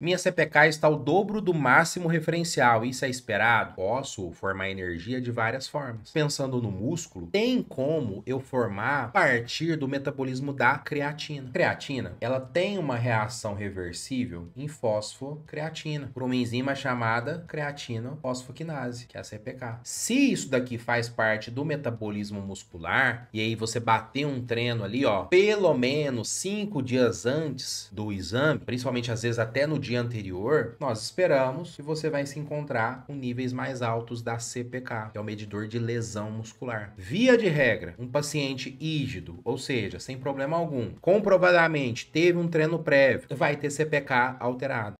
Minha CPK está ao dobro do máximo referencial, isso é esperado. Posso formar energia de várias formas. Pensando no músculo, tem como eu formar a partir do metabolismo da creatina. Creatina, ela tem uma reação reversível em fosfocreatina, por uma enzima chamada creatina fosfoquinase, que é a CPK. Se isso daqui faz parte do metabolismo muscular, e aí você bater um treino ali, ó, pelo menos cinco dias antes do exame, principalmente às vezes até no dia anterior, nós esperamos que você vai se encontrar com níveis mais altos da CPK, que é o medidor de lesão muscular. Via de regra, um paciente rígido, ou seja, sem problema algum, comprovadamente teve um treino prévio, vai ter CPK alterado.